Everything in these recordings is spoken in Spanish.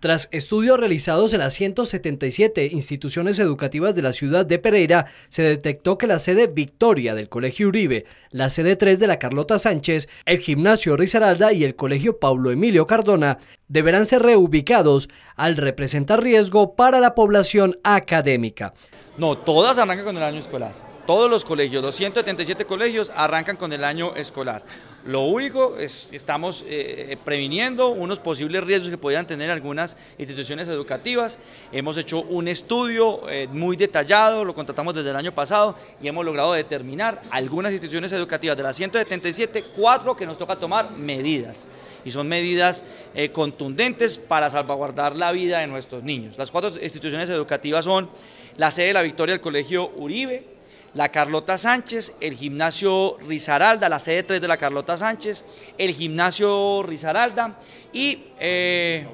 Tras estudios realizados en las 177 instituciones educativas de la ciudad de Pereira, se detectó que la sede Victoria del Colegio Uribe, la sede 3 de la Carlota Sánchez, el Gimnasio Rizaralda y el Colegio Pablo Emilio Cardona deberán ser reubicados al representar riesgo para la población académica. No, todas arrancan con el año escolar todos los colegios, los 177 colegios arrancan con el año escolar. Lo único es que estamos eh, eh, previniendo unos posibles riesgos que podrían tener algunas instituciones educativas. Hemos hecho un estudio eh, muy detallado, lo contratamos desde el año pasado y hemos logrado determinar algunas instituciones educativas de las 177, cuatro que nos toca tomar medidas y son medidas contundentes para salvaguardar la vida de nuestros niños. Las cuatro instituciones educativas son la sede de la Victoria del Colegio Uribe, la Carlota Sánchez, el gimnasio Rizaralda, la sede 3 de la Carlota Sánchez, el gimnasio Rizaralda y, eh,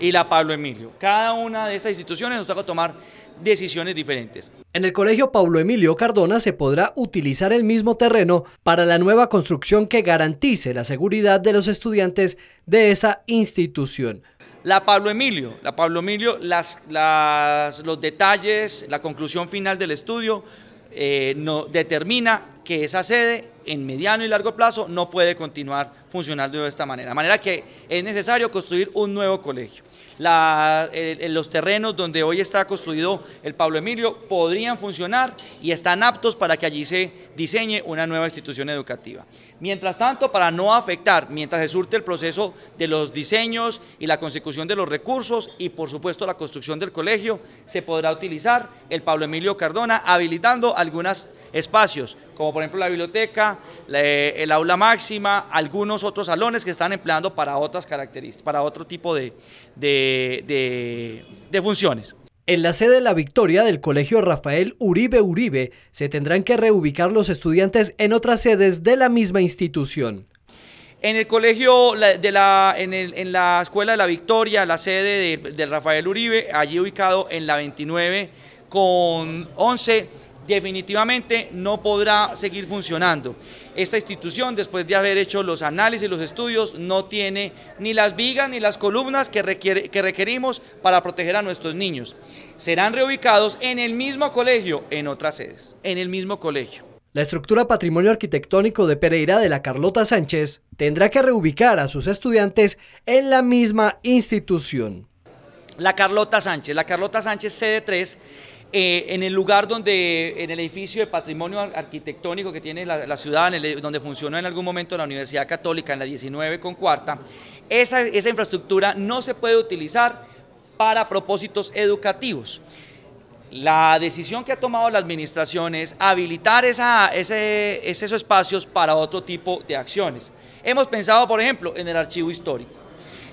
y la Pablo Emilio. Cada una de estas instituciones nos toca tomar decisiones diferentes. En el Colegio Pablo Emilio Cardona se podrá utilizar el mismo terreno para la nueva construcción que garantice la seguridad de los estudiantes de esa institución. La Pablo Emilio, la Pablo Emilio, las, los detalles, la conclusión final del estudio eh, no, determina que esa sede en mediano y largo plazo no puede continuar funcionando de esta manera. De manera que es necesario construir un nuevo colegio. los terrenos donde hoy está construido el Pablo Emilio podrían funcionar y están aptos para que allí se diseñe una nueva institución educativa. Mientras tanto, para no afectar, mientras se surte el proceso de los diseños y la consecución de los recursos y por supuesto la construcción del colegio, se podrá utilizar el Pablo Emilio Cardona habilitando algunos espacios, como por ejemplo la biblioteca, eh, el aula máxima, algunos otros salones que están empleando para otras características, para otro tipo de, funciones. En la sede de la Victoria del Colegio Rafael Uribe Uribe se tendrán que reubicar los estudiantes en otras sedes de la misma institución. En el colegio de la, en, la escuela de la Victoria, la sede de, Rafael Uribe, allí ubicado en la 29 con 11, definitivamente no podrá seguir funcionando. Esta institución, después de haber hecho los análisis y los estudios, no tiene ni las vigas ni las columnas que, requiere, que requerimos para proteger a nuestros niños. Serán reubicados en el mismo colegio, en otras sedes, en el mismo colegio. La estructura patrimonio arquitectónico de Pereira de la Carlota Sánchez tendrá que reubicar a sus estudiantes en la misma institución. La Carlota Sánchez, la Carlota Sánchez CD3 eh, en el lugar donde, en el edificio de patrimonio arquitectónico que tiene la, ciudad, donde funcionó en algún momento la Universidad Católica, en la 19 con cuarta, esa, infraestructura no se puede utilizar para propósitos educativos. La decisión que ha tomado la administración es habilitar esos espacios para otro tipo de acciones. Hemos pensado, por ejemplo, en el archivo histórico.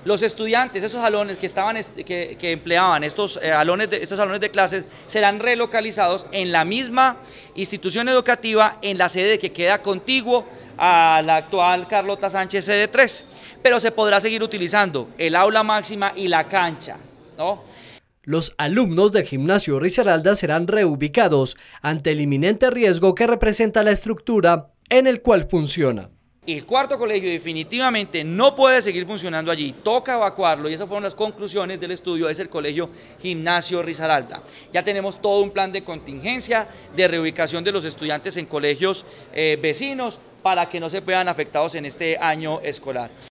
Los estudiantes, esos salones que, estaban, que, empleaban estos, salones eh, de, estos salones de clases, serán relocalizados en la misma institución educativa, en la sede que queda contiguo a la actual Carlota Sánchez sede 3, pero se podrá seguir utilizando el aula máxima y la cancha. Los alumnos del gimnasio Risaralda serán reubicados ante el inminente riesgo que representa la estructura en el cual funciona. El cuarto colegio definitivamente no puede seguir funcionando allí, toca evacuarlo y esas fueron las conclusiones del estudio, es el colegio Gimnasio Rizaralda. Ya tenemos todo un plan de contingencia, de reubicación de los estudiantes en colegios eh, vecinos para que no se vean afectados en este año escolar.